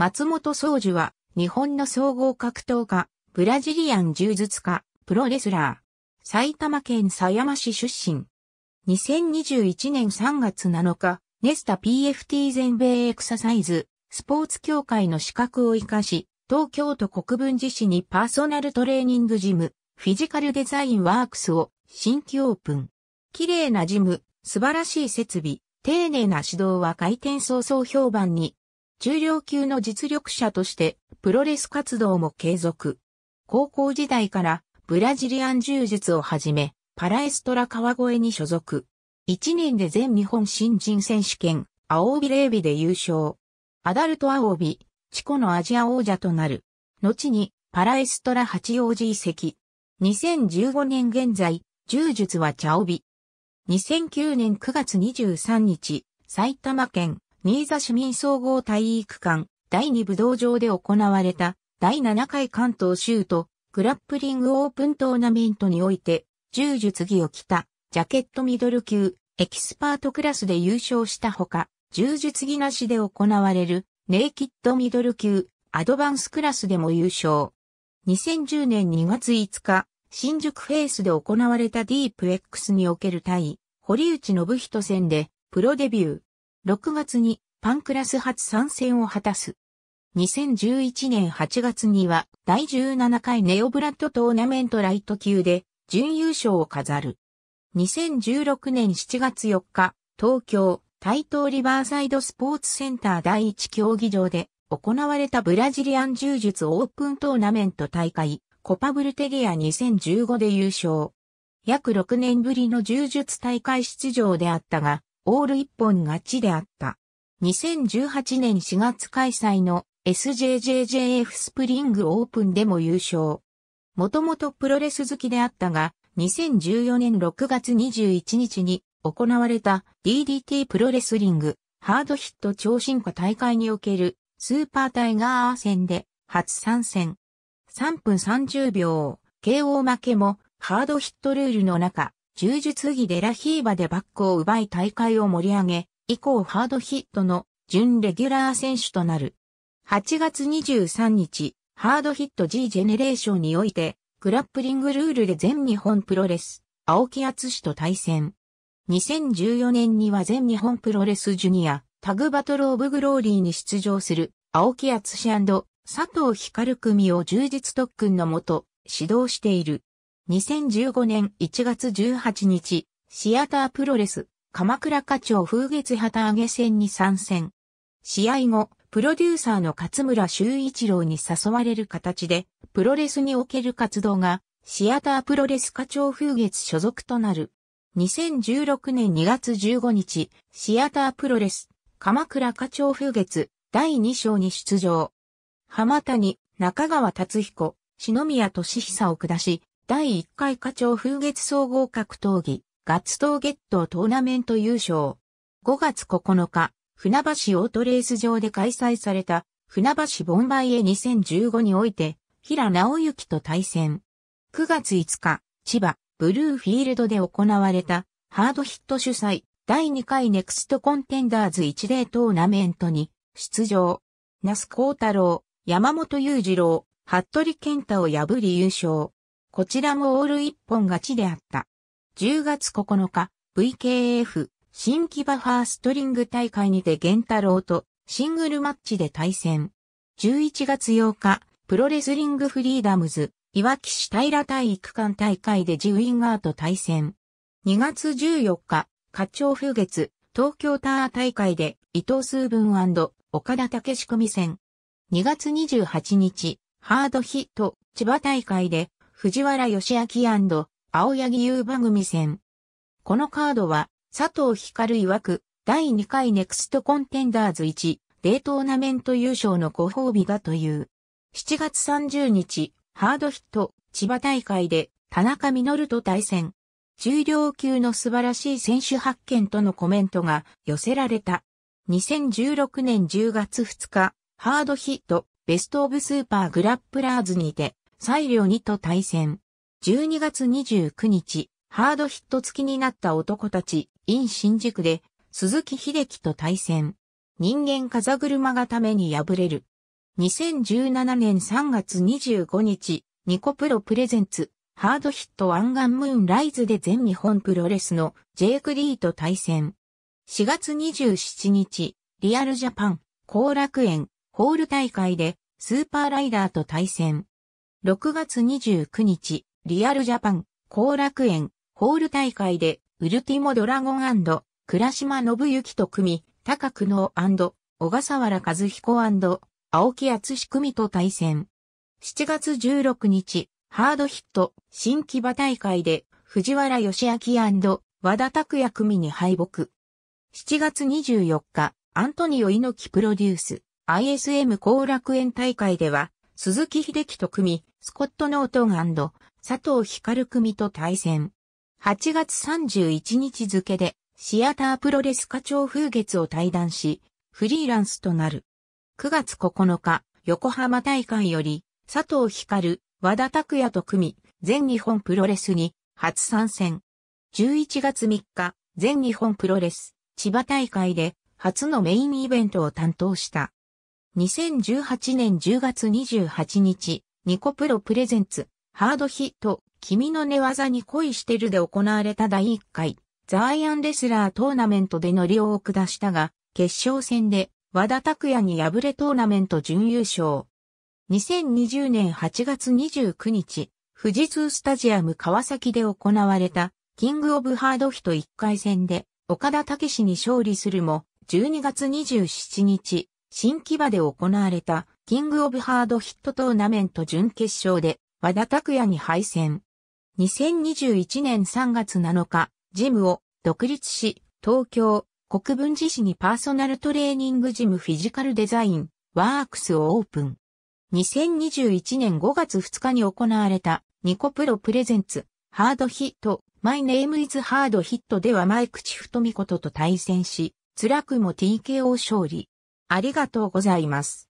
松本総樹は、日本の総合格闘家、ブラジリアン柔術家、プロレスラー、埼玉県狭山市出身。2021年3月7日、ネスタ PFT 全米エクササイズ、スポーツ協会の資格を活かし、東京都国分寺市にパーソナルトレーニングジム、フィジカルデザインワークスを新規オープン。綺麗なジム、素晴らしい設備、丁寧な指導は回転早々評判に中量級の実力者としてプロレス活動も継続。高校時代からブラジリアン柔術をはじめ、パラエストラ川越に所属。1年で全日本新人選手権、青帯レービで優勝。アダルト青帯、チコのアジア王者となる。後に、パラエストラ八王子遺跡。2015年現在、柔術は茶帯。2009年9月23日、埼玉県新座市民総合体育館第2武道場で行われた第7回関東シュートグラップリングオープントーナメントにおいて、柔術着を着たジャケットミドル級エキスパートクラスで優勝したほか、柔術着なしで行われるネイキッドミドル級アドバンスクラスでも優勝。2010年2月5日、新宿フェイスで行われたディープ X における対、堀内信人戦で、プロデビュー。6月にパンクラス初参戦を果たす。2011年8月には第17回ネオブラッドトーナメントライト級で準優勝を飾る。2016年7月4日、東京、台東リバーサイドスポーツセンター第1競技場で行われたブラジリアン柔術オープントーナメント大会、コパブルテリア2015で優勝。約6年ぶりの柔術大会出場であったが、オール一本勝ちであった。2018年4月開催の SJJJF スプリングオープンでも優勝。もともとプロレス好きであったが、2014年6月21日に行われた DDT プロレスリングハードヒット超進化大会におけるスーパータイガー戦で初参戦。3分30秒、KO 負けもハードヒットルールの中、柔術技でラヒーバでバックを奪い大会を盛り上げ、以降ハードヒットの準レギュラー選手となる。8月23日、ハードヒット G ジェネレーションにおいて、グラップリングルールで全日本プロレス、青木厚氏と対戦。2014年には全日本プロレスジュニア、タグバトルオブグローリーに出場する、青木厚氏佐藤光組を充実特訓のもと、指導している。2015年1月18日、シアタープロレス、鎌倉課長風月旗揚げ戦に参戦。試合後、プロデューサーの勝村修一郎に誘われる形で、プロレスにおける活動が、シアタープロレス課長風月所属となる。2016年2月15日、シアタープロレス、鎌倉課長風月、第2章に出場。浜谷、中川達彦、篠宮俊久を下し、第1回課長風月総合格闘技、ガッツ闘ゲットトーナメント優勝。5月9日、船橋オートレース場で開催された、船橋ボンバイエ2015において、平直行と対戦。9月5日、千葉、ブルーフィールドで行われた、ハードヒット主催、第2回ネクストコンテンダーズ一例トーナメントに、出場。那須幸太郎、山本裕次郎、服部健太を破り優勝。こちらもオール一本勝ちであった。10月9日、VKF 新木場ファーストリング大会にて玄太郎とシングルマッチで対戦。11月8日、プロレスリングフリーダムズ、いわき市平体育館大会でジウィンガーと対戦。2月14日、課長風月、東京ター大会で伊藤数分岡田武志組戦。2月28日、ハードヒット、千葉大会で藤原義明青柳優馬組戦。このカードは、佐藤光曰く、第2回ネクストコンテンダーズ1、デートーナメント優勝のご褒美だという。7月30日、ハードヒット、千葉大会で、田中実と対戦。重量級の素晴らしい選手発見とのコメントが寄せられた。2016年10月2日、ハードヒット、ベストオブスーパーグラップラーズにて、西良2と対戦。12月29日、ハードヒット付きになった男たち、in 新宿で、鈴木秀樹と対戦。人間風車がために敗れる。2017年3月25日、ニコプロプレゼンツ、ハードヒットンガンムーンライズで全日本プロレスのジェイク・リーと対戦。4月27日、リアルジャパン、後楽園、ホール大会でスーパーライダーと対戦。6月29日、リアルジャパン、後楽園、ホール大会で、ウルティモドラゴン倉島信之と組、高久能小笠原和彦青木厚史組と対戦。7月16日、ハードヒット、新木場大会で、藤原義明和田拓也組に敗北。7月24日、アントニオ猪木プロデュース、ISM 後楽園大会では、鈴木秀樹と組、スコット・ノートン佐藤光組と対戦。8月31日付で、シアタープロレス課長風月を退団し、フリーランスとなる。9月9日、横浜大会より、佐藤光、和田拓也と組、全日本プロレスに、初参戦。11月3日、全日本プロレス、千葉大会で、初のメインイベントを担当した。2018年10月28日、ニコプロプレゼンツ、ハードヒット、君の寝技に恋してるで行われた第1回、ザーイアンレスラートーナメントでのりを下したが、決勝戦で和田拓也に敗れトーナメント準優勝。2020年8月29日、富士通スタジアム川崎で行われた、キングオブハードヒト1回戦で、岡田武史に勝利するも、12月27日、新木場で行われた、キングオブハードヒットトーナメント準決勝で和田拓也に敗戦。2021年3月7日、ジムを独立し、東京、国分寺市にパーソナルトレーニングジムフィジカルデザイン、ワークスをオープン。2021年5月2日に行われたニコプロプレゼンツ、ハードヒット、マイネームイズハードヒットではマイクチフトミコトと対戦し、辛くも TKO 勝利。ありがとうございます。